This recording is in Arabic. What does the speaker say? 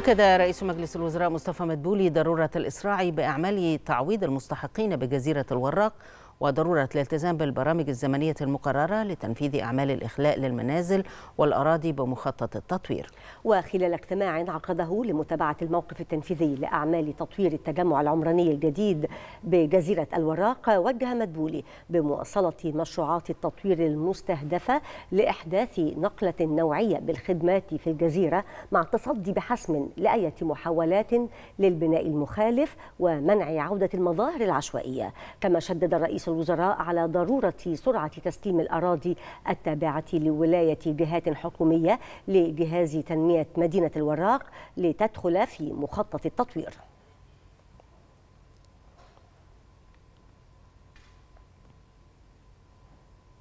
أكد رئيس مجلس الوزراء مصطفى مدبولي ضرورة الإسراع بأعمال تعويض المستحقين بجزيرة الوراق وضرورة الالتزام بالبرامج الزمنية المقررة لتنفيذ أعمال الإخلاء للمنازل والأراضي بمخطط التطوير وخلال اجتماع عقده لمتابعة الموقف التنفيذي لأعمال تطوير التجمع العمراني الجديد بجزيرة الوراق وجه مدبولي بمواصلة مشروعات التطوير المستهدفة لإحداث نقلة نوعية بالخدمات في الجزيرة مع التصدي بحسم لأية محاولات للبناء المخالف ومنع عودة المظاهر العشوائية كما شدد الرئيس الوزراء على ضرورة سرعة تسليم الأراضي التابعة لولاية جهات حكومية لجهاز تنمية مدينة الوراق لتدخل في مخطط التطوير